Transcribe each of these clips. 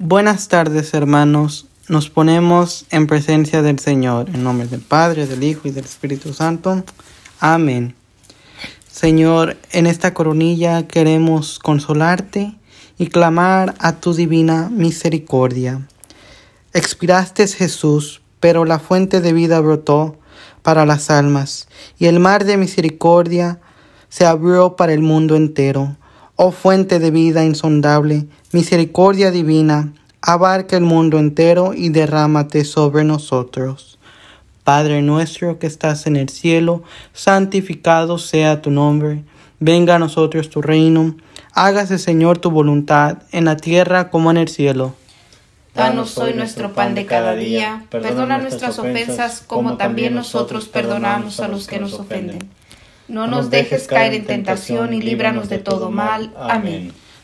Buenas tardes, hermanos. Nos ponemos en presencia del Señor, en nombre del Padre, del Hijo y del Espíritu Santo. Amén. Señor, en esta coronilla queremos consolarte y clamar a tu divina misericordia. Expiraste, Jesús, pero la fuente de vida brotó para las almas, y el mar de misericordia se abrió para el mundo entero. Oh fuente de vida insondable, misericordia divina, abarca el mundo entero y derrámate sobre nosotros. Padre nuestro que estás en el cielo, santificado sea tu nombre, venga a nosotros tu reino, hágase Señor tu voluntad en la tierra como en el cielo. Danos hoy nuestro pan de cada día, perdona nuestras ofensas como también nosotros perdonamos a los que nos ofenden. No nos dejes caer en tentación y líbranos de todo mal. Amén.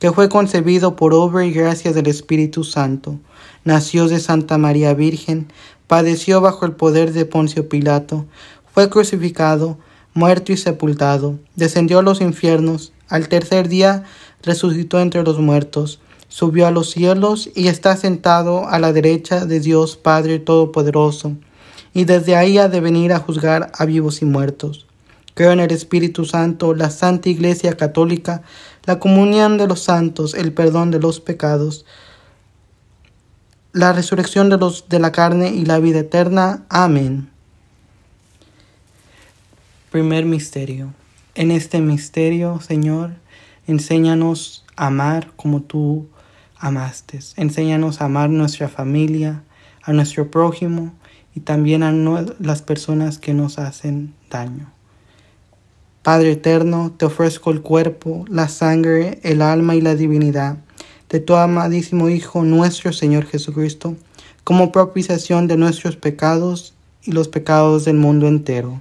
que fue concebido por obra y gracia del Espíritu Santo. Nació de Santa María Virgen, padeció bajo el poder de Poncio Pilato, fue crucificado, muerto y sepultado, descendió a los infiernos, al tercer día resucitó entre los muertos, subió a los cielos y está sentado a la derecha de Dios Padre Todopoderoso, y desde ahí ha de venir a juzgar a vivos y muertos. Creo en el Espíritu Santo, la Santa Iglesia Católica, la comunión de los santos, el perdón de los pecados, la resurrección de los de la carne y la vida eterna. Amén. Primer misterio. En este misterio, Señor, enséñanos a amar como tú amaste. Enséñanos a amar nuestra familia, a nuestro prójimo y también a las personas que nos hacen daño. Padre eterno, te ofrezco el cuerpo, la sangre, el alma y la divinidad de tu amadísimo Hijo nuestro Señor Jesucristo, como propiciación de nuestros pecados y los pecados del mundo entero.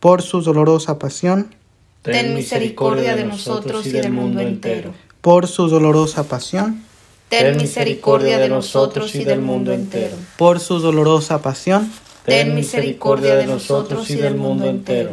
Por su dolorosa pasión, ten misericordia de nosotros y del mundo entero. Por su dolorosa pasión, ten misericordia de nosotros y del mundo entero. Por su dolorosa pasión, ten misericordia de nosotros y del mundo entero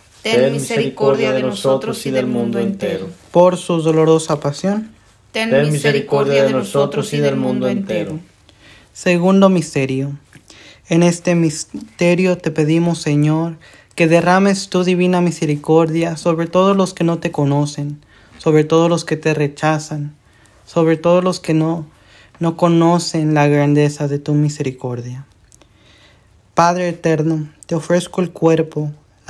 ten misericordia de nosotros y del mundo entero. Por su dolorosa pasión, ten misericordia de nosotros y del mundo entero. Segundo misterio. En este misterio te pedimos, Señor, que derrames tu divina misericordia sobre todos los que no te conocen, sobre todos los que te rechazan, sobre todos los que no no conocen la grandeza de tu misericordia. Padre eterno, te ofrezco el cuerpo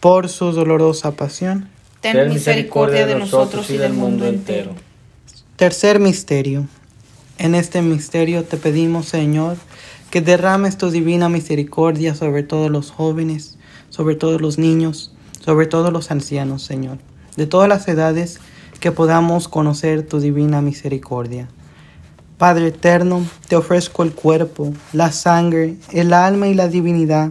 por su dolorosa pasión. Ten misericordia de nosotros y del mundo entero. Tercer misterio. En este misterio te pedimos, Señor, que derrames tu divina misericordia sobre todos los jóvenes, sobre todos los niños, sobre todos los ancianos, Señor, de todas las edades, que podamos conocer tu divina misericordia. Padre eterno, te ofrezco el cuerpo, la sangre, el alma y la divinidad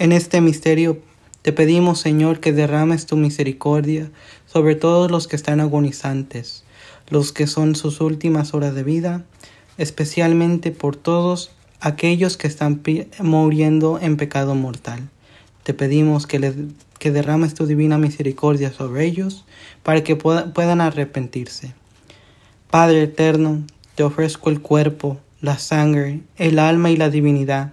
en este misterio te pedimos, Señor, que derrames tu misericordia sobre todos los que están agonizantes, los que son sus últimas horas de vida, especialmente por todos aquellos que están muriendo en pecado mortal. Te pedimos que, que derrames tu divina misericordia sobre ellos para que puedan arrepentirse. Padre eterno, te ofrezco el cuerpo, la sangre, el alma y la divinidad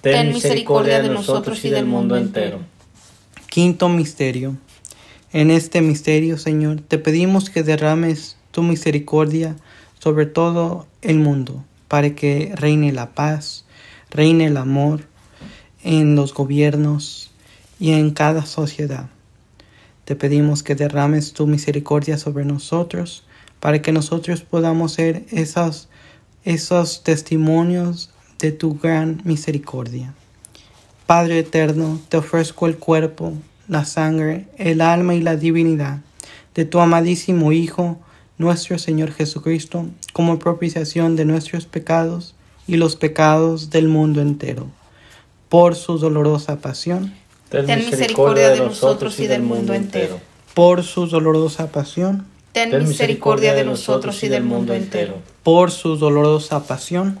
Ten misericordia de nosotros y del mundo entero. Quinto misterio. En este misterio, Señor, te pedimos que derrames tu misericordia sobre todo el mundo, para que reine la paz, reine el amor en los gobiernos y en cada sociedad. Te pedimos que derrames tu misericordia sobre nosotros, para que nosotros podamos ser esos, esos testimonios de tu gran misericordia. Padre eterno, te ofrezco el cuerpo, la sangre, el alma y la divinidad de tu amadísimo Hijo, nuestro Señor Jesucristo, como propiciación de nuestros pecados y los pecados del mundo entero. Por su dolorosa pasión, ten misericordia de nosotros y del mundo entero. Por su dolorosa pasión, ten misericordia de nosotros y del mundo entero. Por su dolorosa pasión,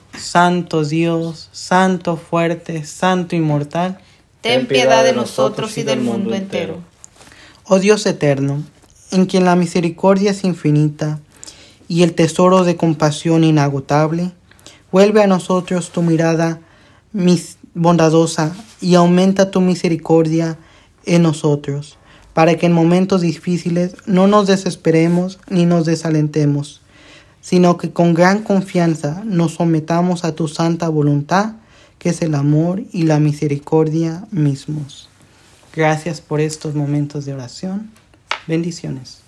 Santo Dios, Santo fuerte, Santo inmortal, ten piedad de nosotros y del mundo entero. Oh Dios eterno, en quien la misericordia es infinita y el tesoro de compasión inagotable, vuelve a nosotros tu mirada bondadosa y aumenta tu misericordia en nosotros, para que en momentos difíciles no nos desesperemos ni nos desalentemos sino que con gran confianza nos sometamos a tu santa voluntad, que es el amor y la misericordia mismos. Gracias por estos momentos de oración. Bendiciones.